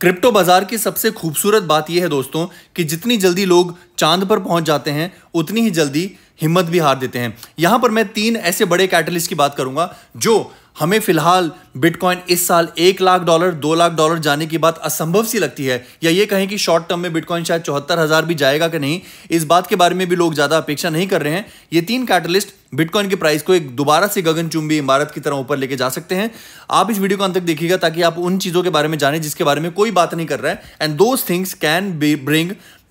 crypto बाजार की सबसे खूबसूरत बात यह है दोस्तों कि जितनी जल्दी लोग चांद पर पहुंच जाते हैं उतनी ही जल्दी हिम्मत भी हार देते हैं यहाँ पर मैं तीन ऐसे बड़े कैटलिस्ट की बात करूंगा जो हमें फिलहाल बिटकॉइन इस साल एक लाख डॉलर दो लाख डॉलर जाने की बात असंभव सी लगती है या ये कहें कि शॉर्ट टर्म में बिटकॉइन शायद चौहत्तर हज़ार भी जाएगा कि नहीं इस बात के बारे में भी लोग ज़्यादा अपेक्षा नहीं कर रहे हैं ये तीन कैटलिस्ट बिटकॉइन के प्राइस को एक दोबारा से गगनचुंबी इमारत की तरह ऊपर लेके जा सकते हैं आप इस वीडियो को अंत तक देखिएगा ताकि आप उन चीज़ों के बारे में जाने जिसके बारे में कोई बात नहीं कर रहा है and those things can be bring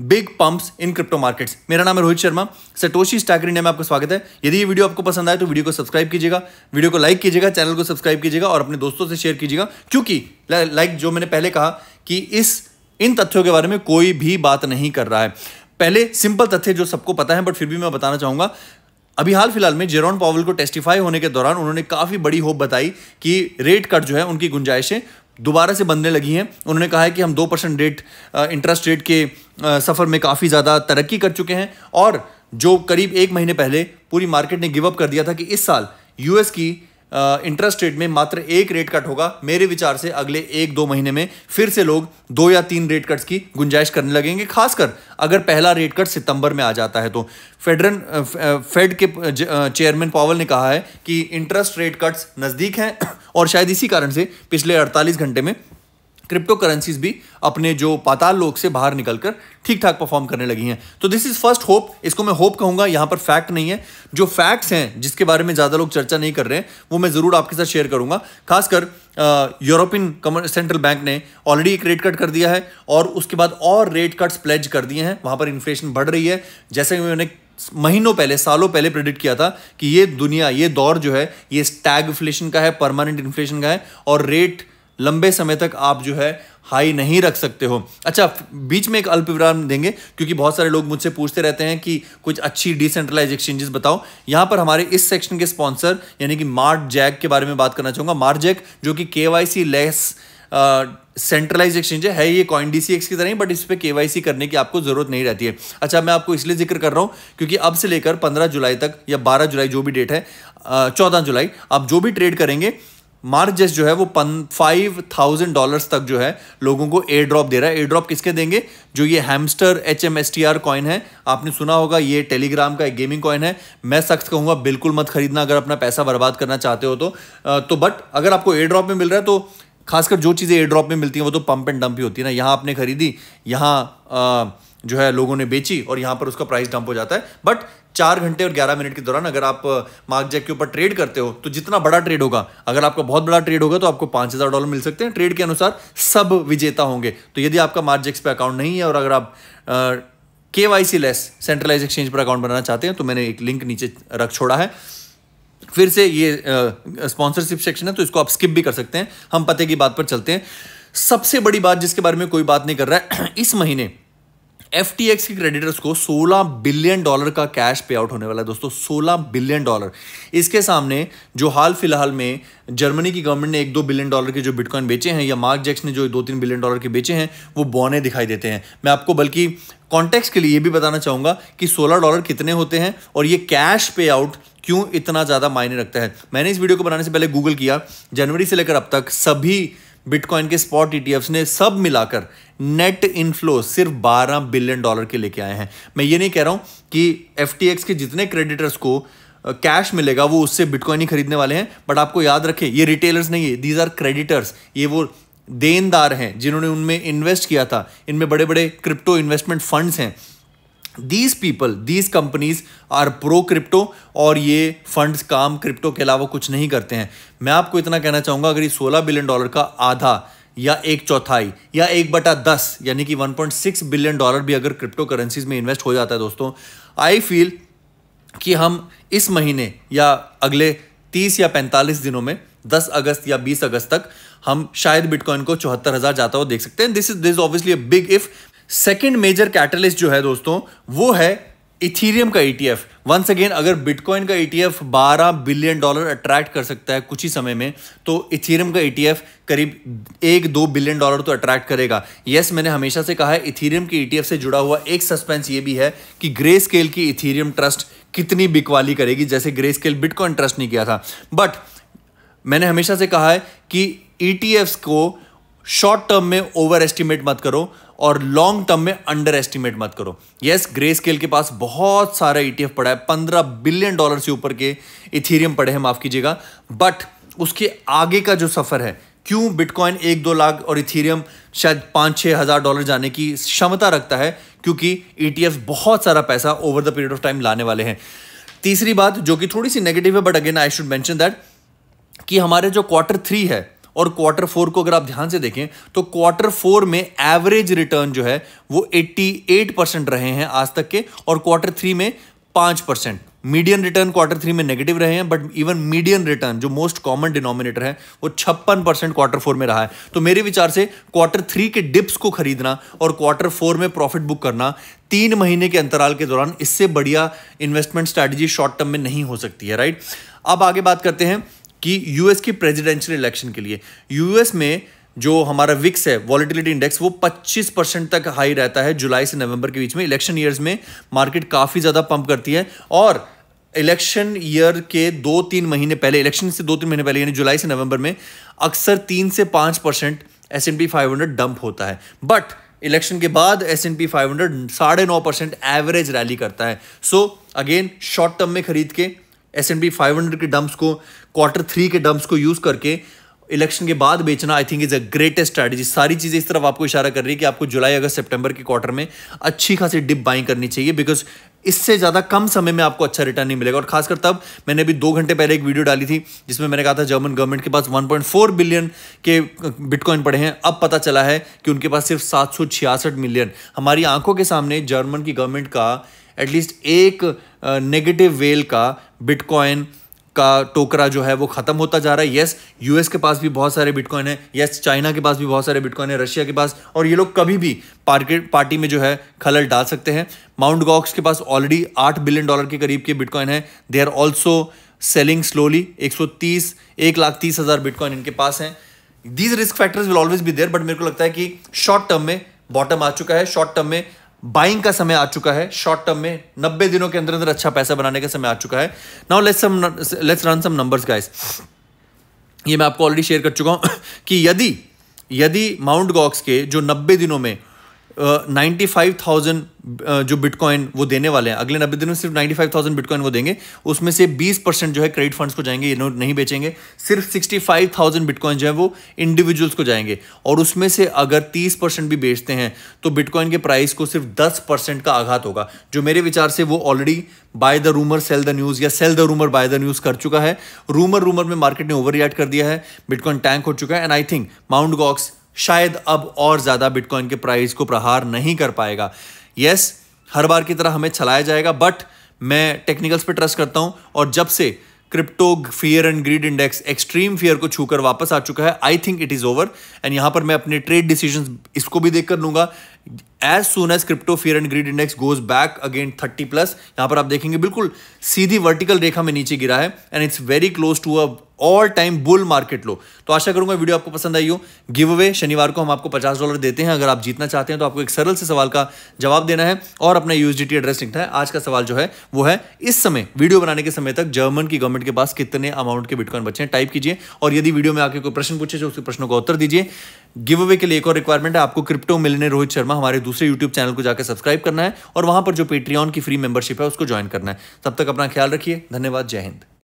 big pumps in crypto markets मेरा नाम है Rohit Sharma Satoshi stack India में आपका स्वागत है यदि ये वीडियो आपको पसंद आए तो वीडियो को सब्सक्राइब कीजिएगा वीडियो को लाइक कीजिएगा चैनल को सब्सक्राइब कीजिएगा और अपने दोस्तों से शेयर कीजिएगा क्योंकि लाइक जो मैंने पहले कहा कि इस इन तथ्यों के बारे में कोई भी बात नहीं कर रहा है पहले सिंपल तथ्य जो सबको पता है बट फिर भी मैं बताना चाहूंगा अभी हाल फिलहाल में जेरोन पॉवल को टेस्टिफाई होने के दौरान उन्होंने काफ़ी बड़ी होप बताई कि रेट कट जो है उनकी गुंजाइशें दोबारा से बनने लगी हैं उन्होंने कहा है कि हम दो परसेंट रेट इंटरेस्ट रेट के सफ़र में काफ़ी ज़्यादा तरक्की कर चुके हैं और जो करीब एक महीने पहले पूरी मार्केट ने गिवअप कर दिया था कि इस साल यूएस की इंटरेस्ट रेट में मात्र एक रेट कट होगा मेरे विचार से अगले एक दो महीने में फिर से लोग दो या तीन रेट कट्स की गुंजाइश करने लगेंगे खासकर अगर पहला रेट कट सितंबर में आ जाता है तो फेडरन फेड के चेयरमैन पावल ने कहा है कि इंटरेस्ट रेट कट्स नज़दीक हैं और शायद इसी कारण से पिछले 48 घंटे में क्रिप्टो करेंसीज भी अपने जो पाताल लोक से बाहर निकलकर ठीक ठाक परफॉर्म करने लगी हैं तो दिस इज़ फर्स्ट होप इसको मैं होप कहूँगा यहाँ पर फैक्ट नहीं है जो फैक्ट्स हैं जिसके बारे में ज़्यादा लोग चर्चा नहीं कर रहे हैं वो मैं ज़रूर आपके साथ शेयर करूँगा खासकर यूरोपियन सेंट्रल बैंक ने ऑलरेडी एक रेट कट कर दिया है और उसके बाद और रेट कट्स प्लेज कर दिए हैं वहाँ पर इन्फ्लेशन बढ़ रही है जैसे कि मैंने महीनों पहले सालों पहले प्रेडिक्ट किया था कि ये दुनिया ये दौर जो है ये स्टैग इन्फ्लेशन का है परमानेंट इन्फ्लेशन का है और रेट लंबे समय तक आप जो है हाई नहीं रख सकते हो अच्छा बीच में एक अल्प विराम देंगे क्योंकि बहुत सारे लोग मुझसे पूछते रहते हैं कि कुछ अच्छी डिसेंट्रलाइज एक्सचेंजेस बताओ यहाँ पर हमारे इस सेक्शन के स्पॉन्सर यानी कि मार्ट जैक के बारे में बात करना चाहूँगा मार्ट जैक जो कि के लेस सेंट्रलाइज एक्सचेंज है ये कॉइन डी की तरह ही बट इस पर के करने की आपको जरूरत नहीं रहती है अच्छा मैं आपको इसलिए जिक्र कर रहा हूँ क्योंकि अब से लेकर पंद्रह जुलाई तक या बारह जुलाई जो भी डेट है चौदह जुलाई आप जो भी ट्रेड करेंगे मार्जेस जो है वो फाइव थाउजेंड डॉलर तक जो है लोगों को एयर ड्रॉप दे रहा है एयर ड्रॉप किसके देंगे जो ये hamster H M S T R coin है आपने सुना होगा ये टेलीग्राम का एक गेमिंग कॉइन है मैं सख्त कहूँगा बिल्कुल मत खरीदना अगर अपना पैसा बर्बाद करना चाहते हो तो तो बट अगर आपको एयर ड्रॉप में मिल रहा है तो खासकर जो चीज़ें एयर ड्रॉप में मिलती हैं वो तो पंप एंड डंप ही होती है ना यहाँ आपने खरीदी यहाँ जो है लोगों ने बेची और यहाँ पर उसका प्राइस डंप हो जाता है बट चार घंटे और ग्यारह मिनट के दौरान अगर आप मार्क जैक के ऊपर ट्रेड करते हो तो जितना बड़ा ट्रेड होगा अगर आपका बहुत बड़ा ट्रेड होगा तो आपको पाँच हज़ार डॉलर मिल सकते हैं ट्रेड के अनुसार सब विजेता होंगे तो यदि आपका मार्क जैक्स पर अकाउंट नहीं है और अगर आप के Y C less centralise exchange पर अकाउंट बनाना चाहते हैं तो मैंने एक लिंक नीचे रख छोड़ा है फिर से ये स्पॉन्सरशिप सेक्शन है तो इसको आप स्किप भी कर सकते हैं हम पते की बात पर चलते हैं सबसे बड़ी बात जिसके बारे में कोई बात नहीं कर रहा है इस महीने एफ के क्रेडिटर्स को 16 बिलियन डॉलर का कैश पे आउट होने वाला है दोस्तों 16 बिलियन डॉलर इसके सामने जो हाल फिलहाल में जर्मनी की गवर्नमेंट ने एक दो बिलियन डॉलर के जो बिटकॉइन बेचे हैं या मार्क जैक्स ने जो दो तीन बिलियन डॉलर के बेचे हैं वो बौने दिखाई देते हैं मैं आपको बल्कि कॉन्टेक्स के लिए ये भी बताना चाहूँगा कि सोलह डॉलर कितने होते हैं और ये कैश पे आउट क्यों इतना ज़्यादा मायने रखता है मैंने इस वीडियो को बनाने से पहले गूगल किया जनवरी से लेकर अब तक सभी बिटकॉइन के स्पॉट ई e ने सब मिलाकर नेट इनफ्लो सिर्फ 12 बिलियन डॉलर के लेके आए हैं मैं ये नहीं कह रहा हूँ कि एफ के जितने क्रेडिटर्स को कैश मिलेगा वो उससे बिटकॉइन ही खरीदने वाले हैं बट आपको याद रखें ये रिटेलर्स नहीं है दीज आर क्रेडिटर्स ये वो देनदार हैं जिन्होंने उनमें इन्वेस्ट किया था इनमें बड़े बड़े क्रिप्टो इन्वेस्टमेंट फंड्स हैं these people these companies are pro crypto और ये फंड्स काम क्रिप्टो के अलावा कुछ नहीं करते हैं मैं आपको इतना कहना चाहूँगा अगर ये सोलह बिलियन डॉलर का आधा या एक चौथाई या एक बटा दस यानी कि 1.6 बिलियन डॉलर भी अगर क्रिप्टो करेंसीज में इन्वेस्ट हो जाता है दोस्तों आई फील कि हम इस महीने या अगले 30 या 45 दिनों में 10 अगस्त या 20 अगस्त तक हम शायद बिटकॉइन को चौहत्तर हज़ार जाता हुआ देख सकते हैं this is this obviously a big if second major catalyst जो है दोस्तों वो है इथीरियम का ईटीएफ वंस अगेन अगर बिटकॉइन का ईटीएफ 12 बिलियन डॉलर अट्रैक्ट कर सकता है कुछ ही समय में तो इथीरियम का ईटीएफ e करीब एक दो बिलियन डॉलर तो अट्रैक्ट करेगा यस yes, मैंने हमेशा से कहा है इथीरियम के ईटीएफ e से जुड़ा हुआ एक सस्पेंस ये भी है कि ग्रे स्केल की इथीरियम ट्रस्ट कितनी बिकवाली करेगी जैसे ग्रे स्केल बिटकॉइन ट्रस्ट ने किया था बट मैंने हमेशा से कहा है कि ई e को शॉर्ट टर्म में ओवर एस्टिमेट मत करो और लॉन्ग टर्म में अंडर एस्टिमेट मत करो यस ग्रे स्केल के पास बहुत सारा ईटीएफ e पड़ा है पंद्रह बिलियन डॉलर से ऊपर के इथेरियम पड़े हैं माफ़ कीजिएगा बट उसके आगे का जो सफ़र है क्यों बिटकॉइन एक दो लाख और इथेरियम शायद पाँच छः हज़ार डॉलर जाने की क्षमता रखता है क्योंकि ई e बहुत सारा पैसा over the period of time लाने वाले हैं तीसरी बात जो कि थोड़ी सी नेगेटिव है but again I should mention that कि हमारे जो क्वार्टर थ्री है और क्वार्टर फोर को अगर आप ध्यान से देखें तो क्वार्टर फोर में एवरेज रिटर्न जो है वो 88 परसेंट रहे हैं आज तक के और क्वार्टर थ्री में पांच percent medium return quarter three में नेगेटिव रहे हैं बट इवन मीडियम रिटर्न जो मोस्ट कॉमन डिनोमिनेटर है वो छप्पन परसेंट क्वार्टर फोर में रहा है तो मेरे विचार से क्वार्टर थ्री के डिप्स को खरीदना और क्वार्टर फोर में प्रॉफिट बुक करना तीन महीने के अंतराल के दौरान इससे बढ़िया इन्वेस्टमेंट स्ट्रैटेजी शॉर्ट टर्म में नहीं हो सकती है राइट अब आगे बात करते हैं कि यूएस की प्रेसिडेंशियल इलेक्शन के लिए यूएस में जो हमारा विक्स है वॉलिटिलिटी इंडेक्स वो 25 परसेंट तक हाई रहता है जुलाई से नवंबर के बीच में इलेक्शन ईयर्स में मार्केट काफ़ी ज़्यादा पंप करती है और इलेक्शन ईयर के दो तीन महीने पहले इलेक्शन से दो तीन महीने पहले यानी जुलाई से नवंबर में अक्सर तीन से पाँच percent S N P five hundred dump होता है बट इलेक्शन के बाद S N P five hundred साढ़े नौ परसेंट एवरेज रैली करता है सो अगेन शॉर्ट टर्म में खरीद के S and P five hundred के डम्प्स को क्वार्टर थ्री के डम्प्स को यूज़ करके इलेक्शन के बाद बेचना I think is a greatest strategy सारी चीज़ें इस तरफ आपको इशारा कर रही है कि आपको जुलाई अगस्त सेप्टेम्बर के क्वार्टर में अच्छी खासी डिप बाइंग करनी चाहिए बिकॉज इससे ज़्यादा कम समय में आपको अच्छा रिटर्न नहीं मिलेगा और खासकर तब मैंने अभी दो घंटे पहले एक वीडियो डाली थी जिसमें मैंने कहा था जर्मन गवर्नमेंट के पास 1.4 बिलियन के बिटकॉइन पड़े हैं अब पता चला है कि उनके पास सिर्फ सात मिलियन हमारी आंखों के सामने जर्मन की गवर्नमेंट का एटलीस्ट एक नेगेटिव वेल का बिटकॉइन का टोकरा जो है वो ख़त्म होता जा रहा है येस यूएस के पास भी बहुत सारे बिटकॉइन है येस चाइना के पास भी बहुत सारे बिटकॉइन है रशिया के पास और ये लोग कभी भी मार्केट पार्टी में जो है खलल डाल सकते हैं माउंट गॉक्स के पास ऑलरेडी आठ बिलियन डॉलर के करीब के बिटकॉइन है they are also selling slowly 130 एक लाख तीस हज़ार बिटकॉइन इनके पास हैं these risk factors will always भी देयर बट मेरे को लगता है कि शॉर्ट टर्म में बॉटम आ चुका है शॉर्ट टर्म में बाइंग का समय आ चुका है शॉर्ट टर्म में नब्बे दिनों के अंदर अंदर अच्छा पैसा बनाने का समय आ चुका है now let's some let's run some numbers guys ये मैं आपको ऑलरेडी शेयर कर चुका हूं कि यदि यदि माउंट गॉक्स के जो नब्बे दिनों में नाइन्टी फाइव थाउजेंड जो बिटकॉइन वो देने वाले हैं अगले नब्बे दिन में सिर्फ नाइन्टी फाइव थाउजेंड बिटकॉइन वो देंगे उसमें से बीस परसेंट जो है क्रेडिट फंड्स को जाएंगे ये नोट नहीं बेचेंगे सिर्फ सिक्सटी फाइव थाउजेंड बिटकॉइन जो है वो इंडिविजुअल्स को जाएंगे और उसमें से अगर तीस परसेंट भी बेचते हैं तो बिटकॉइन के प्राइस को सिर्फ दस परसेंट का आघात होगा जो मेरे विचार से वो already buy the rumour sell the news या sell the rumour buy the news कर चुका है रूमर रूमर में मार्केट ने ओवर कर दिया है बिटकॉइन टैंक हो चुका है and I think Mount Gox शायद अब और ज़्यादा बिटकॉइन के प्राइस को प्रहार नहीं कर पाएगा यस yes, हर बार की तरह हमें चलाया जाएगा बट मैं टेक्निकल्स पे ट्रस्ट करता हूँ और जब से crypto fear and greed index extreme fear को छूकर वापस आ चुका है I think it is over and यहाँ पर मैं अपने ट्रेड डिसीजन इसको भी देख कर लूंगा as soon as crypto fear and greed index goes back again thirty plus यहाँ पर आप देखेंगे बिल्कुल सीधी वर्टिकल रेखा में नीचे गिरा है and it's very close to a all time bull market low तो आशा करूंगा वीडियो आपको पसंद आई हो गिव अवे शनिवार को हम आपको पचास डॉलर देते हैं अगर आप जीतना चाहते हैं तो आपको एक सरल से सवाल का जवाब देना है और अपना यूएसडीटी एड्रेस लिखना है आज का सवाल जो है वो है इस समय वीडियो बनाने के समय तक जर्मन की गवर्नमेंट के पास कितने अमाउंट के बिटकॉइन बचे हैं टाइप कीजिए और यदि वीडियो में आके कोई प्रश्न पूछे तो उसके प्रश्नों का उत्तर दीजिए गिव अवे के लिए एक और रिक्वायरमेंट है आपको क्रिप्टो मिलने रोहित शर्मा हमारे दूसरे यूट्यूब चैनल को जाकर सब्सक्राइब करना है और वहां पर जो पेट्रियन की फ्री मेंबरशिप है उसको ज्वाइन करना है तब तक अपना ख्याल रखिए धन्यवाद जय हिंद